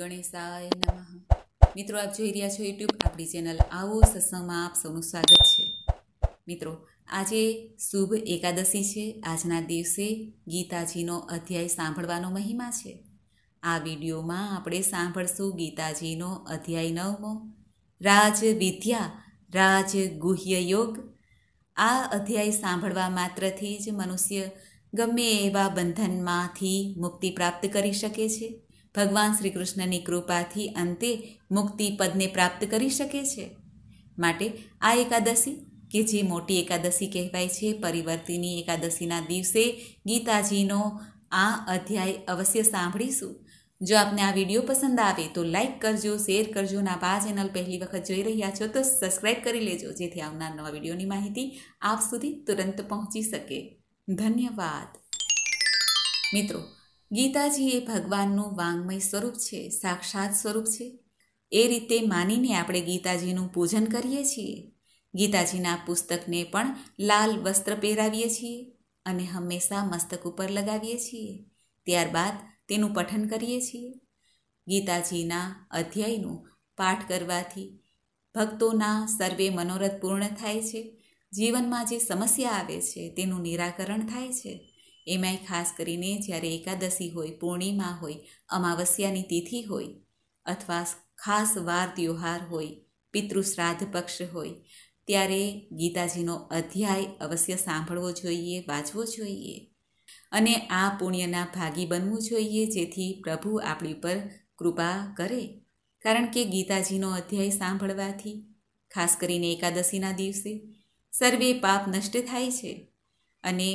ગણેશાય નમઃ મિત્રો આપ જોઈ રહ્યા છો યુટ્યુબ આપણી ચેનલ આવો સત્સંગમાં આપ સૌનું સ્વાગત છે મિત્રો આજે શુભ એકાદશી છે આજના દિવસે ગીતાજીનો અધ્યાય સાંભળવાનો મહિમા છે આ વિડીયોમાં આપણે સાંભળશું ગીતાજીનો અધ્યાય નવમો રાજ વિદ્યા રાજ ગુહ્ય યોગ આ અધ્યાય સાંભળવા માત્રથી જ મનુષ્ય ગમે એવા બંધનમાંથી મુક્તિ પ્રાપ્ત કરી શકે છે ભગવાન શ્રી કૃષ્ણની કૃપાથી અંતે મુક્તિ પદને પ્રાપ્ત કરી શકે છે માટે આ એકાદશી કે જે મોટી એકાદશી કહેવાય છે પરિવર્તિની એકાદશીના દિવસે ગીતાજીનો આ અધ્યાય અવશ્ય સાંભળીશું જો આપને આ વિડીયો પસંદ આવે તો લાઇક કરજો શેર કરજો ના આ ચેનલ પહેલી વખત જોઈ રહ્યા છો તો સબસ્ક્રાઇબ કરી લેજો જેથી આવનાર નવા વિડીયોની માહિતી આપ સુધી તુરંત પહોંચી શકે ધન્યવાદ મિત્રો ગીતાજી એ ભગવાનનું વાંગમય સ્વરૂપ છે સાક્ષાત સ્વરૂપ છે એ રીતે માનીને આપણે ગીતાજીનું પૂજન કરીએ છીએ ગીતાજીના પુસ્તકને પણ લાલ વસ્ત્ર પહેરાવીએ છીએ અને હંમેશા મસ્તક ઉપર લગાવીએ છીએ ત્યારબાદ તેનું પઠન કરીએ છીએ ગીતાજીના અધ્યાયનું પાઠ કરવાથી ભક્તોના સર્વે મનોરથ પૂર્ણ થાય છે જીવનમાં જે સમસ્યા આવે છે તેનું નિરાકરણ થાય છે એમાંય ખાસ કરીને જ્યારે એકાદશી હોય પૂર્ણિમા હોય અમાવસ્યાની તિથિ હોય અથવા ખાસ વાર ત્યોહાર હોય પિતૃશ્રાદ્ધ પક્ષ હોય ત્યારે ગીતાજીનો અધ્યાય અવશ્ય સાંભળવો જોઈએ વાંચવો જોઈએ અને આ પુણ્યના ભાગી બનવું જોઈએ જેથી પ્રભુ આપણી પર કૃપા કરે કારણ કે ગીતાજીનો અધ્યાય સાંભળવાથી ખાસ કરીને એકાદશીના દિવસે સર્વે પાપ નષ્ટ થાય છે અને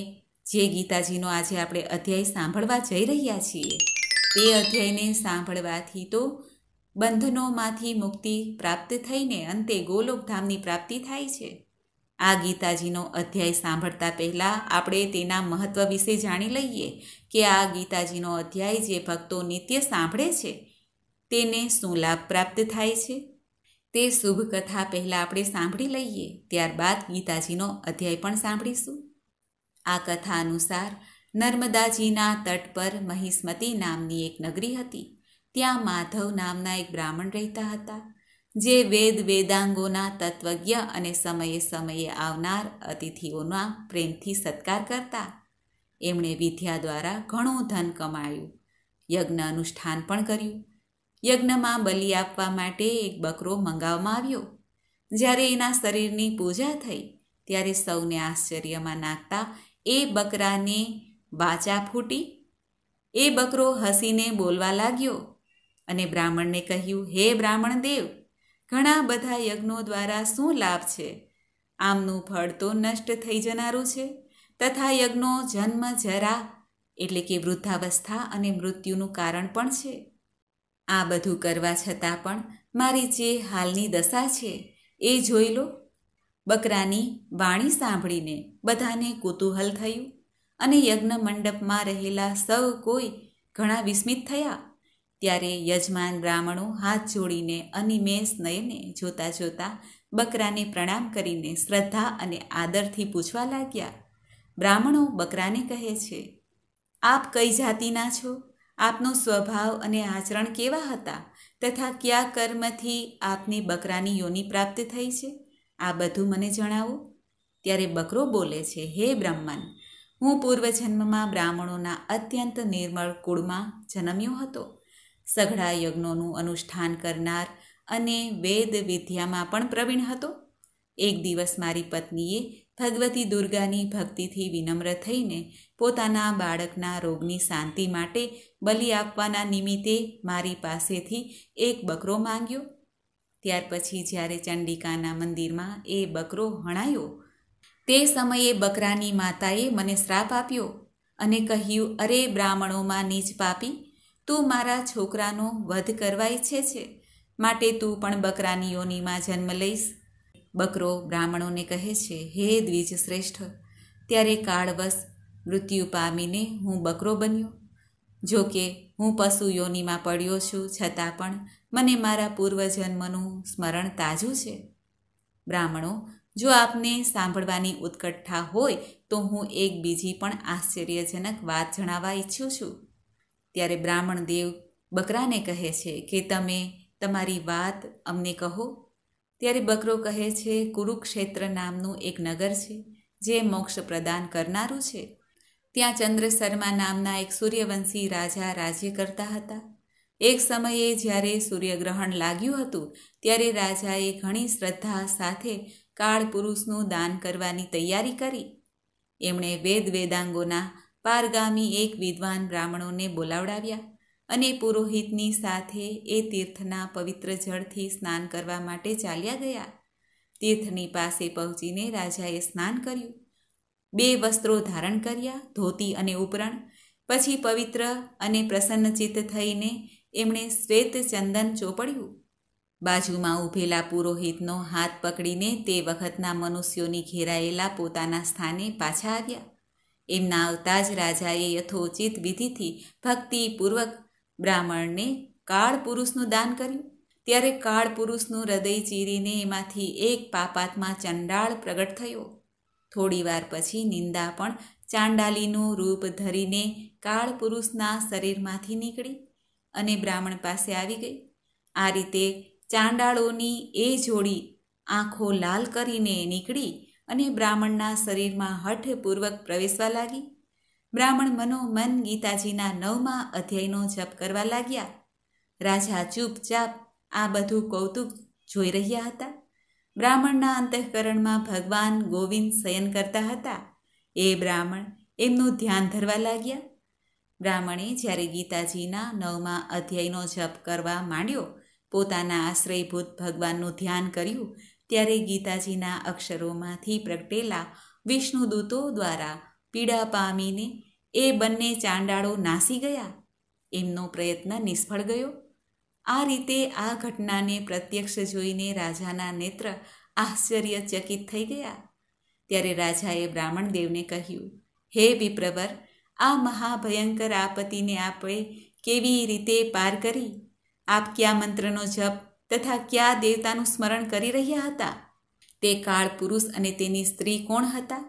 જે ગીતાજીનો આજે આપણે અધ્યાય સાંભળવા જઈ રહ્યા છીએ તે અધ્યાયને સાંભળવાથી તો બંધનોમાંથી મુક્તિ પ્રાપ્ત થઈને અંતે ગોલોકધામની પ્રાપ્તિ થાય છે આ ગીતાજીનો અધ્યાય સાંભળતા પહેલાં આપણે તેના મહત્ત્વ વિશે જાણી લઈએ કે આ ગીતાજીનો અધ્યાય જે ભક્તો નિત્ય સાંભળે છે તેને શું લાભ પ્રાપ્ત થાય છે તે શુભ કથા પહેલાં આપણે સાંભળી લઈએ ત્યારબાદ ગીતાજીનો અધ્યાય પણ સાંભળીશું આ કથા અનુસાર નર્મદાજીના તટ પર મહિષ્મતી નામની એક નગરી હતી ત્યાં માધવ નામના એક બ્રાહ્મણ રહેતા હતા જે વેદ વેદાંગોના તત્વજ્ઞ અને સમયે સમયે આવનાર અતિથિઓના પ્રેમથી સત્કાર કરતા એમણે વિદ્યા દ્વારા ઘણું ધન કમાયું યજ્ઞ અનુષ્ઠાન પણ કર્યું યજ્ઞમાં બલિ આપવા માટે એક બકરો મંગાવવામાં આવ્યો જ્યારે એના શરીરની પૂજા થઈ ત્યારે સૌને આશ્ચર્યમાં નાખતા એ બકરાને વાચા ફૂટી એ બકરો હસીને બોલવા લાગ્યો અને બ્રાહ્મણને કહ્યું હે બ્રાહ્મણ દેવ ઘણા બધા યજ્ઞો દ્વારા શું લાભ છે આમનું ફળ તો નષ્ટ થઈ જનારું છે તથા યજ્ઞો જન્મ જરા એટલે કે વૃદ્ધાવસ્થા અને મૃત્યુનું કારણ પણ છે આ બધું કરવા છતાં પણ મારી જે હાલની દશા છે એ જોઈ લો બકરાની વાણી સાંભળીને બધાને કુતૂહલ થયું અને યજ્ઞ મંડપમાં રહેલા સૌ કોઈ ઘણા વિસ્મિત થયા ત્યારે યજમાન બ્રાહ્મણો હાથ જોડીને અનિમેષ નયને જોતા જોતા બકરાને પ્રણામ કરીને શ્રદ્ધા અને આદરથી પૂછવા લાગ્યા બ્રાહ્મણો બકરાને કહે છે આપ કઈ જાતિના છો આપનો સ્વભાવ અને આચરણ કેવા હતા તથા કયા કર્મથી આપને બકરાની યોની પ્રાપ્ત થઈ છે આ બધું મને જણાવો ત્યારે બકરો બોલે છે હે બ્રહ્મન હું પૂર્વજન્મમાં બ્રાહ્મણોના અત્યંત નિર્મળ કુળમાં જન્મ્યો હતો સઘળા યજ્ઞોનું અનુષ્ઠાન કરનાર અને વેદ વિદ્યામાં પણ પ્રવીણ હતો એક દિવસ મારી પત્નીએ ભગવતી દુર્ગાની ભક્તિથી વિનમ્ર થઈને પોતાના બાળકના રોગની શાંતિ માટે બલિ આપવાના નિમિત્તે મારી પાસેથી એક બકરો માંગ્યો ત્યાર પછી જ્યારે ચંડિકાના મંદિરમાં એ બકરો હણાયો તે સમયે બકરાની માતાએ મને શ્રાપ આપ્યો અને કહ્યું અરે બ્રાહ્મણોમાં નીચ પાપી તું મારા છોકરાનો વધ કરવા ઈચ્છે છે માટે તું પણ બકરાની યોનીમાં જન્મ લઈશ બકરો બ્રાહ્મણોને કહે છે હે દ્વિજ શ્રેષ્ઠ ત્યારે કાળવશ મૃત્યુ પામીને હું બકરો બન્યો જો કે હું પશુ યોનિમાં પડ્યો છું છતાં પણ મને મારા પૂર્વજન્મનું સ્મરણ તાજું છે બ્રાહ્મણો જો આપને સાંભળવાની ઉત્કંઠા હોય તો હું એક બીજી પણ આશ્ચર્યજનક વાત જણાવવા ઈચ્છું છું ત્યારે બ્રાહ્મણ દેવ બકરાને કહે છે કે તમે તમારી વાત અમને કહો ત્યારે બકરો કહે છે કુરુક્ષેત્ર નામનું એક નગર છે જે મોક્ષ પ્રદાન કરનારું છે ત્યાં ચંદ્રશર્મા નામના એક સૂર્યવંશી રાજા રાજ્ય કરતા હતા એક સમયે જ્યારે સૂર્યગ્રહણ લાગ્યું હતું ત્યારે રાજાએ ઘણી શ્રદ્ધા સાથે કાળ પુરુષનું દાન કરવાની તૈયારી કરી એમણે વેદ વેદાંગોના પારગામી એક વિદ્વાન બ્રાહ્મણોને બોલાવડાવ્યા અને પુરોહિતની સાથે એ તીર્થના પવિત્ર જળથી સ્નાન કરવા માટે ચાલ્યા ગયા તીર્થની પાસે પહોંચીને રાજાએ સ્નાન કર્યું બે વસ્ત્રો ધારણ કર્યા ધોતી અને ઉપરણ પછી પવિત્ર અને પ્રસન્નચિત્ત થઈને એમણે શ્વેત ચંદન ચોપડ્યું બાજુમાં ઊભેલા પુરોહિતનો હાથ પકડીને તે વખતના મનુષ્યોની ઘેરાયેલા પોતાના સ્થાને પાછા આવ્યા એમના આવતા જ રાજાએ યથોચિત વિધિથી ભક્તિપૂર્વક બ્રાહ્મણને કાળ પુરુષનું દાન કર્યું ત્યારે કાળ પુરુષનું હૃદય ચીરીને એમાંથી એક પાપાત્મા ચંડાળ પ્રગટ થયો થોડીવાર પછી નિંદા પણ ચાંડાલીનું રૂપ ધરીને કાળ પુરુષના શરીરમાંથી નીકળી અને બ્રાહ્મણ પાસે આવી ગઈ આ રીતે ચાંડાળોની એ જોડી આંખો લાલ કરીને નીકળી અને બ્રાહ્મણના શરીરમાં હઠપૂર્વક પ્રવેશવા લાગી બ્રાહ્મણ મનોમન ગીતાજીના નવમા અધ્યાયનો જપ કરવા લાગ્યા રાજા ચૂપચાપ આ બધું કૌતુક જોઈ રહ્યા હતા બ્રાહ્મણના અંતઃકરણમાં ભગવાન ગોવિંદ શયન કરતા હતા એ બ્રાહ્મણ એમનું ધ્યાન ધરવા લાગ્યા બ્રાહ્મણે જ્યારે ગીતાજીના નવમા અધ્યાયનો જપ કરવા માંડ્યો પોતાના આશ્રયભૂત ભગવાનનું ધ્યાન કર્યું ત્યારે ગીતાજીના અક્ષરોમાંથી પ્રગટેલા વિષ્ણુ દૂતો દ્વારા પીડા પામીને એ બંને ચાંડાળો નાસી ગયા એમનો પ્રયત્ન નિષ્ફળ ગયો આ રીતે આ ઘટનાને પ્રત્યક્ષ જોઈને રાજાના નેત્ર આશ્ચર્યચકિત થઈ ગયા ત્યારે રાજાએ બ્રાહ્મણ દેવને કહ્યું હે વિપ્રવર આ મહાભયંકર આપત્તિને આપણે કેવી રીતે પાર કરી આપ કયા મંત્રનો જપ તથા કયા દેવતાનું સ્મરણ કરી રહ્યા હતા તે કાળ પુરુષ અને તેની સ્ત્રી કોણ હતા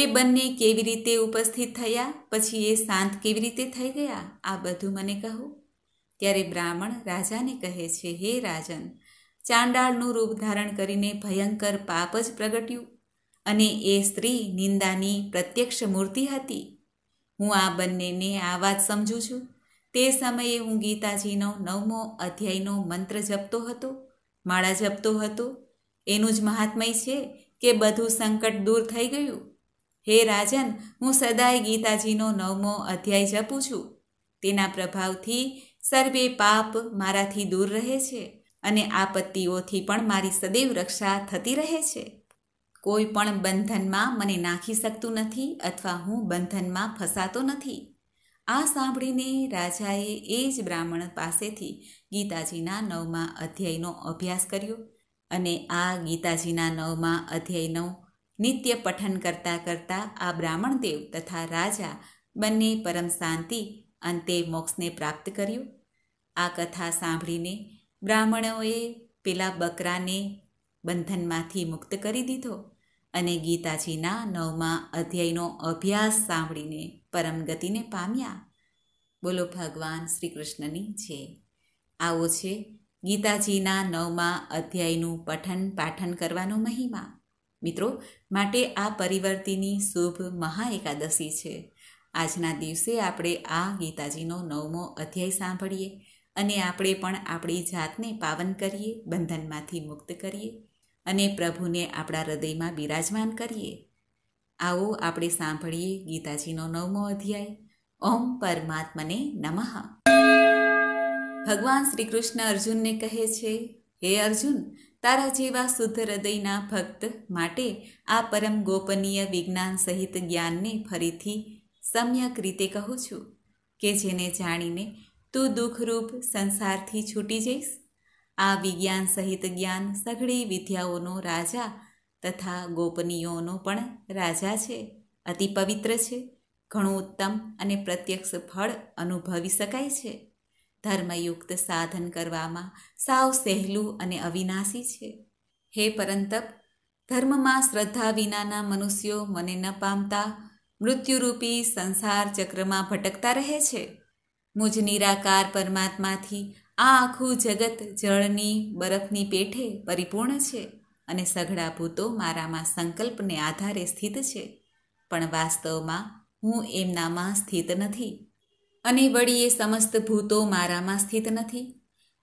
એ બંને કેવી રીતે ઉપસ્થિત થયા પછી એ શાંત કેવી રીતે થઈ ગયા આ બધું મને કહો ત્યારે બ્રાહ્મણ રાજાને કહે છે હે રાજન ચાંડાળનું રૂપ ધારણ કરીને ભયંકર પાપ જ પ્રગટ્યું અને એ સ્ત્રી નિંદાની પ્રત્યક્ષ મૂર્તિ હતી હું આ બંનેને આ વાત સમજું છું તે સમયે હું ગીતાજીનો નવમો અધ્યાયનો મંત્ર જપતો હતો માળા જપતો હતો એનું જ મહાત્મય છે કે બધું સંકટ દૂર થઈ ગયું હે રાજન હું સદાય ગીતાજીનો નવમો અધ્યાય જપું છું તેના પ્રભાવથી સર્વે પાપ મારાથી દૂર રહે છે અને આપત્તિઓથી પણ મારી સદૈવ રક્ષા થતી રહે છે કોઈ પણ બંધનમાં મને નાખી શકતું નથી અથવા હું બંધનમાં ફસાતો નથી આ સાંભળીને રાજાએ એ જ બ્રાહ્મણ પાસેથી ગીતાજીના નવમા અધ્યાયનો અભ્યાસ કર્યો અને આ ગીતાજીના નવમા અધ્યાયનો નિત્ય પઠન કરતાં કરતાં આ બ્રાહ્મણ દેવ તથા રાજા બંને પરમ શાંતિ અંતે મોક્ષને પ્રાપ્ત કર્યું આ કથા સાંભળીને બ્રાહ્મણોએ પેલા બકરાને બંધનમાંથી મુક્ત કરી દીધો અને ગીતાજીના નવમા અધ્યાયનો અભ્યાસ સાંભળીને પરમ ગતિને પામ્યા બોલો ભગવાન શ્રી કૃષ્ણની છે આવો છે ગીતાજીના નવમા અધ્યાયનું પઠન પાઠન કરવાનો મહિમા મિત્રો માટે આ પરિવર્તિની શુભ મહા એકાદશી છે આજના દિવસે આપણે આ ગીતાજીનો નવમો અધ્યાય સાંભળીએ અને આપણે પણ આપણી જાતને પાવન કરીએ બંધનમાંથી મુક્ત કરીએ અને પ્રભુને આપણા હૃદયમાં બિરાજમાન કરીએ આવો આપણે સાંભળીએ ગીતાજીનો નવમો અધ્યાય ઓમ પરમાત્મને નમઃ ભગવાન શ્રી કૃષ્ણ અર્જુનને કહે છે હે અર્જુન તારા જેવા શુદ્ધ હૃદયના ભક્ત માટે આ પરમ ગોપનીય વિજ્ઞાન સહિત જ્ઞાનને ફરીથી સમ્યક રીતે કહું છું કે જેને જાણીને તું દુઃખરૂપ સંસારથી છૂટી જઈશ આ વિજ્ઞાન સહિત જ્ઞાન સઘળી વિદ્યાઓનો રાજા તથા ગોપનીયોનો પણ રાજા છે અતિ પવિત્ર છે ઘણું ઉત્તમ અને પ્રત્યક્ષ ફળ અનુભવી શકાય છે ધર્મયુક્ત સાધન કરવામાં સાવ સહેલું અને અવિનાશી છે હે પરંતપ ધર્મમાં શ્રદ્ધા વિનાના મનુષ્યો મને ન પામતા મૃત્યુરૂપી સંસાર ચક્રમાં ભટકતા રહે છે મુજ નિરાકાર પરમાત્માથી આ આખું જગત જળની બરફની પેઠે પરિપૂર્ણ છે અને સઘળા ભૂતો મારામાં સંકલ્પને આધારે સ્થિત છે પણ વાસ્તવમાં હું એમનામાં સ્થિત નથી અને વળી એ સમસ્ત ભૂતો મારામાં સ્થિત નથી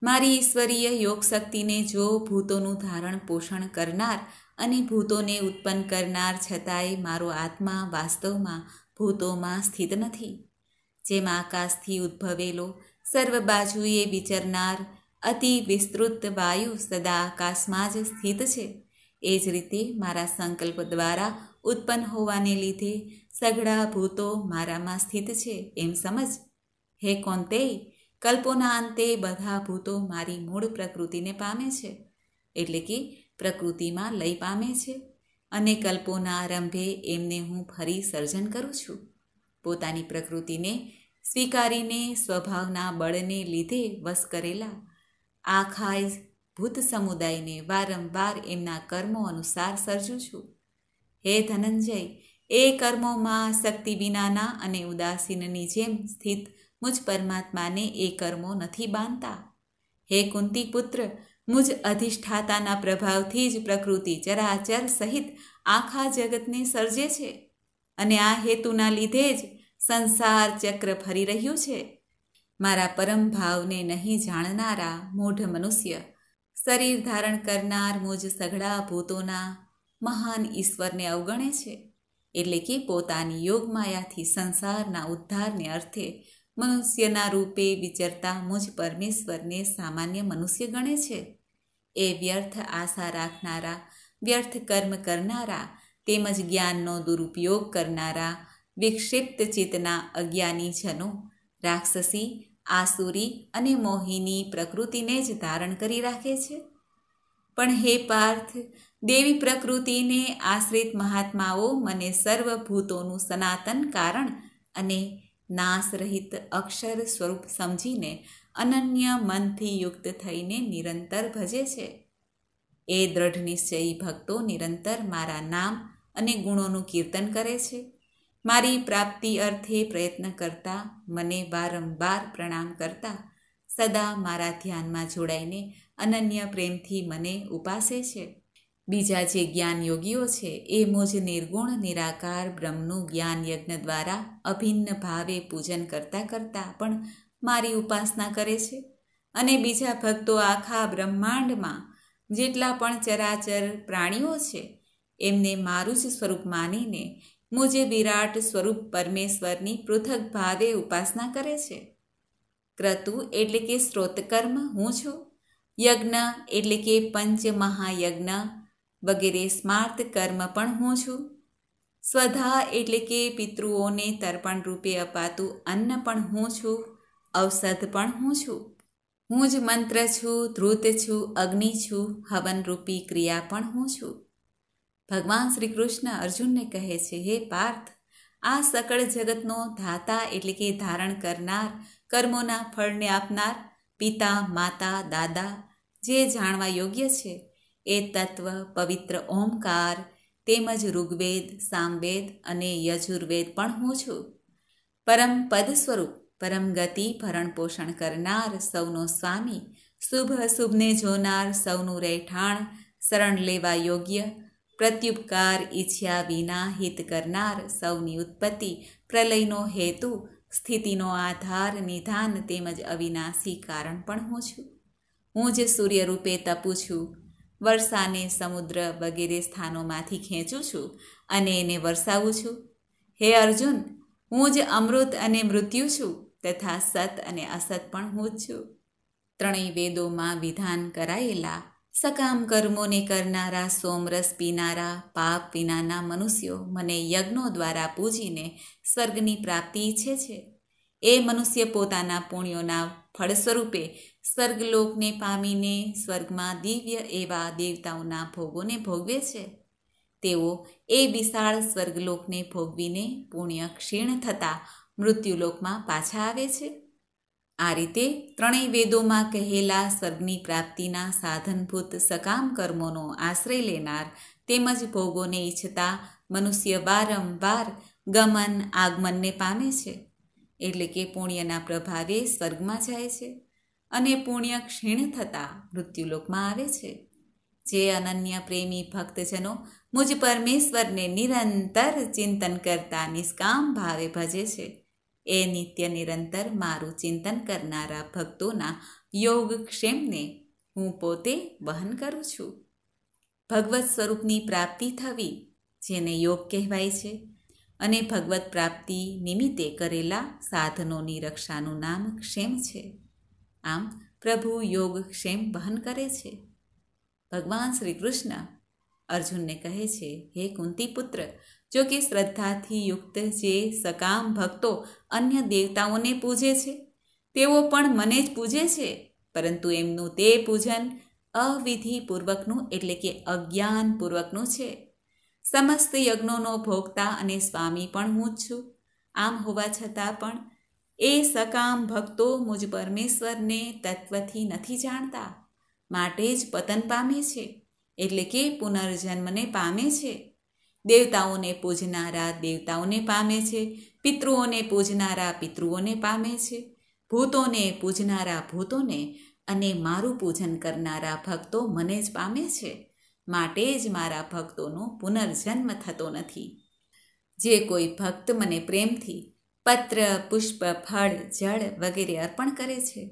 મારી ઈશ્વરીય યોગ શક્તિને જો ભૂતોનું ધારણ પોષણ કરનાર અને ભૂતોને ઉત્પન્ન કરનાર છતાંય મારો આત્મા વાસ્તવમાં ભૂતોમાં સ્થિત નથી જેમ આકાશથી ઉદ્ભવેલો સર્વ બાજુએ વિચરનાર અતિ વિસ્તૃત વાયુ સદા આકાશમાં જ સ્થિત છે એ જ રીતે મારા સંકલ્પ દ્વારા ઉત્પન્ન હોવાને લીધે સઘળા ભૂતો મારામાં સ્થિત છે એમ સમજ હે કોંતે કલ્પોના અંતે બધા ભૂતો મારી મૂળ પ્રકૃતિને પામે છે એટલે કે પ્રકૃતિમાં લઈ પામે છે અને કલ્પોના આરંભે એમને હું ફરી સર્જન કરું છું પોતાની પ્રકૃતિને સ્વીકારીને સ્વભાવના બળને લીધે વસ કરેલા આખા ભૂત સમુદાયને વારંવાર એમના કર્મો અનુસાર સર્જું છું હે ધનંજય એ કર્મોમાં શક્તિ વિનાના અને ઉદાસીનની જેમ સ્થિત મુજ પરમાત્માને એ કર્મો નથી બાંધતા હે કુંતી પુત્ર મુજ અધિષ્ઠાતાના પ્રભાવથી જ પ્રકૃતિ ચરાચર સહિત આખા જગતને સર્જે છે અને આ હેતુના લીધે જ સંસાર ચક્ર ફરી રહ્યું છે મારા પરમ ભાવને નહીં જાણનારા મૂઢ મનુષ્ય શરીર ધારણ કરનાર મુજ સઘળા ભૂતોના મહાન ઈશ્વરને અવગણે છે એટલે કે પોતાની યોગમાયાથી સંસારના ઉદ્ધારને અર્થે મનુષ્યના રૂપે વિચરતા મુજ પરમેશ્વરને સામાન્ય મનુષ્ય ગણે છે એ વ્યર્થ આશા રાખનારા વ્યર્થ કર્મ કરનારા તેમજ જ્ઞાનનો દુરુપયોગ કરનારા વિક્ષિપ્ત ચિત્તના અજ્ઞાની જનો રાક્ષસી આસુરી અને મોહિની પ્રકૃતિને જ ધારણ કરી રાખે છે પણ હે પાર્થ દેવી પ્રકૃતિને આશ્રિત મહાત્માઓ મને સર્વભૂતોનું સનાતન કારણ અને નાશરહિત અક્ષર સ્વરૂપ સમજીને અનન્ય મનથી યુક્ત થઈને નિરંતર ભજે છે એ દ્રઢ નિશ્ચયી ભક્તો નિરંતર મારા નામ અને ગુણોનું કીર્તન કરે છે મારી પ્રાપ્તિ અર્થે પ્રયત્ન કરતા મને વારંવાર પ્રણામ કરતા સદા મારા ધ્યાનમાં જોડાઈને અનન્ય પ્રેમથી મને ઉપાસે છે બીજા જે જ્ઞાન યોગીઓ છે એ મોજ નિર્ગુણ નિરાકાર બ્રહ્મનું જ્ઞાન યજ્ઞ દ્વારા અભિન્ન ભાવે પૂજન કરતાં કરતાં પણ મારી ઉપાસના કરે છે અને બીજા ભક્તો આખા બ્રહ્માંડમાં જેટલા પણ ચરાચર પ્રાણીઓ છે એમને મારું જ સ્વરૂપ માનીને મુજે વિરાટ સ્વરૂપ પરમેશ્વરની પૃથક ભાવે ઉપાસના કરે છે ક્રતુ એટલે કે સ્ત્રોતકર્મ હું છું યજ્ઞ એટલે કે પંચ મહાયજ્ઞ વગેરે સ્માર્ત કર્મ પણ હું છું સ્વધા એટલે કે પિતૃઓને તર્પણ રૂપે અપાતું અન્ન પણ હું છું અવસદ પણ હું છું હું જ મંત્ર છું ધ્રુત છું અગ્નિ છું હવનરૂપી ક્રિયા પણ હું છું ભગવાન શ્રી કૃષ્ણ અર્જુનને કહે છે હે પાર્થ આ સકળ જગતનો ધાતા એટલે કે ધારણ કરનાર કર્મોના ફળને આપનાર પિતા માતા દાદા જે જાણવા યોગ્ય છે એ તત્વ પવિત્ર ઓમકાર તેમજ ઋગ્વેદ સામવેદ અને યજુર્વેદ પણ હું છું પરમ પદ સ્વરૂપ પરમ ગતિ ભરણ પોષણ કરનાર સૌનો સ્વામી શુભ શુભને જોનાર સૌનું રહેઠાણ શરણ લેવા યોગ્ય પ્રત્યુપકાર ઈચ્છ્યા વિના હિત કરનાર સૌની ઉત્પત્તિ પ્રલયનો હેતુ સ્થિતિનો આધાર નિધાન તેમજ અવિનાશી કારણ પણ હું છું હું જ સૂર્ય રૂપે તપું છું વર્ષાને સમુદ્ર વગેરે સ્થાનોમાંથી ખેંચું છું અને એને વરસાવું છું હે અર્જુન હું જ અમૃત અને મૃત્યુ છું તથા સત અને અસત પણ હું છું ત્રણેય વેદોમાં વિધાન કરાયેલા સકામ કર્મોને કરનારા સોમરસ પીનારા પાપ વિનાના મનુષ્યો મને યજ્ઞો દ્વારા પૂજીને સ્વર્ગની પ્રાપ્તિ ઈચ્છે છે એ મનુષ્ય પોતાના પુણ્યોના ફળ સ્વરૂપે સ્વર્ગલોકને પામીને સ્વર્ગમાં દિવ્ય એવા દેવતાઓના ભોગોને ભોગવે છે તેઓ એ વિશાળ સ્વર્ગલોકને ભોગવીને પુણ્ય ક્ષીણ થતાં મૃત્યુલોકમાં પાછા આવે છે આ રીતે ત્રણેય વેદોમાં કહેલા સ્વર્ગની પ્રાપ્તિના સાધનભૂત સકામ કર્મોનો આશ્રય લેનાર તેમજ ભોગોને ઈચ્છતા મનુષ્ય વારંવાર ગમન આગમનને પામે છે એટલે કે પુણ્યના પ્રભાવે સ્વર્ગમાં જાય છે અને પુણ્ય ક્ષીણ થતાં મૃત્યુલોકમાં આવે છે જે અનન્ય પ્રેમી ભક્તજનો મુજ પરમેશ્વરને નિરંતર ચિંતન કરતા નિષ્કામ ભાવે ભજે છે એ નિત્ય નિરંતર મારું ચિંતન કરનારા ભક્તોના યોગક્ષેમને હું પોતે વહન કરું છું ભગવત સ્વરૂપની પ્રાપ્તિ થવી જેને યોગ કહેવાય છે અને ભગવત પ્રાપ્તિ નિમિત્તે કરેલા સાધનોની રક્ષાનું નામ ક્ષેમ છે આમ પ્રભુ યોગ ક્ષેમ વહન કરે છે ભગવાન શ્રી કૃષ્ણ અર્જુનને કહે છે હે કુંતી પુત્ર જો કે શ્રદ્ધાથી યુક્ત જે સકામ ભક્તો અન્ય દેવતાઓને પૂજે છે તેઓ પણ મને જ પૂજે છે પરંતુ એમનું તે પૂજન અવિધિપૂર્વકનું એટલે કે અજ્ઞાનપૂર્વકનું છે સમસ્ત યજ્ઞોનો ભોગતા અને સ્વામી પણ હું જ છું આમ હોવા છતાં પણ એ સકામ ભક્તો મુજ પરમેશ્વરને તત્વથી નથી જાણતા માટે જ પતન પામે છે એટલે કે પુનર્જન્મને પામે છે દેવતાઓને પૂજનારા દેવતાઓને પામે છે પિતૃઓને પૂજનારા પિતૃઓને પામે છે ભૂતોને પૂજનારા ભૂતોને અને મારું પૂજન કરનારા ભક્તો મને જ પામે છે માટે જ મારા ભક્તોનો પુનર્જન્મ થતો નથી જે કોઈ ભક્ત મને પ્રેમથી પત્ર પુષ્પ ફળ જળ વગેરે અર્પણ કરે છે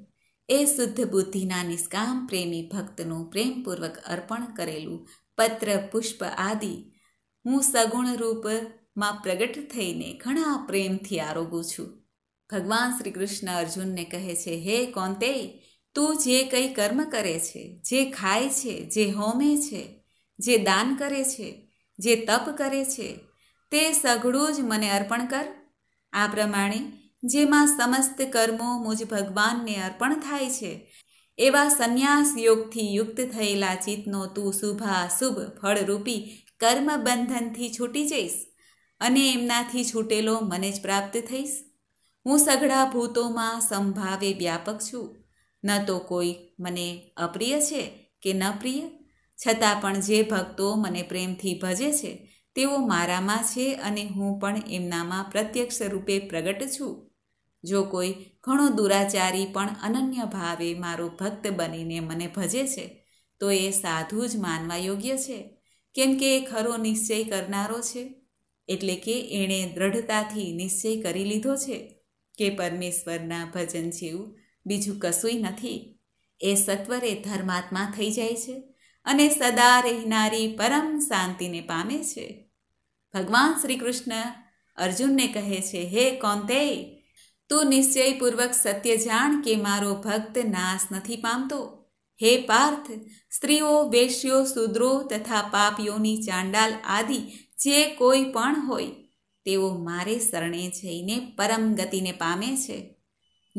એ શુદ્ધ બુદ્ધિના નિષ્કામ પ્રેમી ભક્તનું પ્રેમપૂર્વક અર્પણ કરેલું પત્ર પુષ્પ આદિ હું સગુણ રૂપમાં પ્રગટ થઈને ઘણા પ્રેમથી આરોગું છું ભગવાન શ્રી કૃષ્ણ અર્જુનને કહે છે હે કોંતે તું જે કંઈ કર્મ કરે છે જે ખાય છે જે હોમે છે જે દાન કરે છે જે તપ કરે છે તે સઘળું જ મને અર્પણ કર આ પ્રમાણે જેમાં સમસ્ત કર્મો મુજ ભગવાનને અર્પણ થાય છે એવા સંન્યાસ યોગથી યુક્ત થયેલા ચિત્તનો તું શુભા શુભ ફળરૂપી કર્મ બંધનથી છૂટી જઈશ અને એમનાથી છૂટેલો મને જ પ્રાપ્ત થઈશ હું સઘળા ભૂતોમાં સંભાવે વ્યાપક છું ન તો કોઈ મને અપ્રિય છે કે ન પ્રિય છતાં પણ જે ભક્તો મને પ્રેમથી ભજે છે તેઓ મારામાં છે અને હું પણ એમનામાં પ્રત્યક્ષ રૂપે પ્રગટ છું જો કોઈ ઘણો દુરાચારી પણ અનન્ય ભાવે મારો ભક્ત બનીને મને ભજે છે તો એ સાધુ જ માનવા યોગ્ય છે કેમ કે એ ખરો નિશ્ચય કરનારો છે એટલે કે એણે દ્રઢતાથી નિશ્ચય કરી લીધો છે કે પરમેશ્વરના ભજન જેવું બીજું કશુંય નથી એ સત્વરે ધર્માત્મા થઈ જાય છે અને સદા રહેનારી પરમ શાંતિને પામે છે ભગવાન શ્રી કૃષ્ણ અર્જુનને કહે છે હે કોંતેય તું નિશ્ચયપૂર્વક સત્ય જાણ કે મારો ભક્ત નાશ નથી પામતો હે પાર્થ સ્ત્રીઓ વેશ્યો શૂદ્રો તથા પાપીઓની ચાંડાલ આદિ જે કોઈ પણ હોય તેઓ મારે શરણે જઈને પરમ ગતિને પામે છે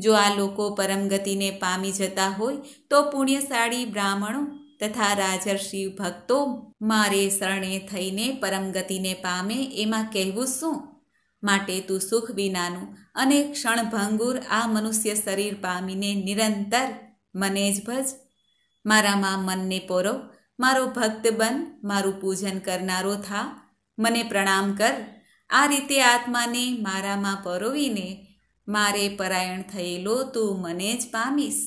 જો આ લોકો પરમ ગતિને પામી જતા હોય તો પુણ્યશાળી બ્રાહ્મણો તથા રાજર્ષિ ભક્તો મારે શરણે થઈને પરમ ગતિને પામે એમાં કહેવું શું માટે તું સુખ વિનાનું અને ક્ષણભંગુર આ મનુષ્ય શરીર પામીને નિરંતર મને જ ભજ મારામાં મનને પોરો મારો ભક્ત બન મારું પૂજન કરનારો થા મને પ્રણામ કર આ રીતે આત્માને મારામાં પરોવીને મારે પરાયણ થયેલો તું મને જ પામીશ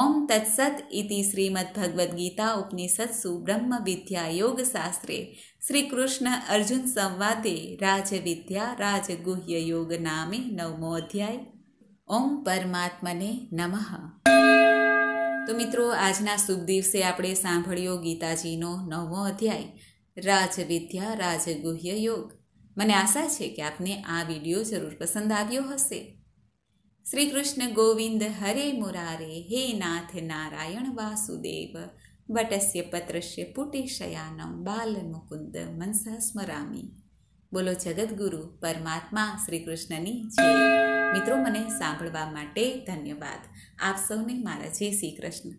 ઓમ તત્સત ઇતિ શ્રીમદ ભગવદ્ ગીતા ઉપનિષત્સુ બ્રહ્મ વિદ્યા યોગ શાસ્ત્રે શ્રી કૃષ્ણ અર્જુન સંવાદે રાજવિદ્યા રાજગુહ્ય યોગ નામે નવમો અધ્યાય ઓમ પરમાત્મને નમઃ તો મિત્રો આજના શુભ દિવસે આપણે સાંભળ્યો ગીતાજીનો નવમો અધ્યાય રાજવિદ્યા રાજગુહ્ય યોગ મને આશા છે કે આપને આ વિડીયો જરૂર પસંદ આવ્યો હશે શ્રી કૃષ્ણ ગોવિંદ હરે મુરારે હે નાથ નારાયણ વાસુદેવ વટસ્ય પત્રસ્ય પુટેશયાનમ બાલ મુકુંદ મનસા સ્મરામી બોલો જગદગુરુ પરમાત્મા શ્રી કૃષ્ણની જય મિત્રો મને સાંભળવા માટે ધન્યવાદ આપ સૌને મારા જય શ્રી કૃષ્ણ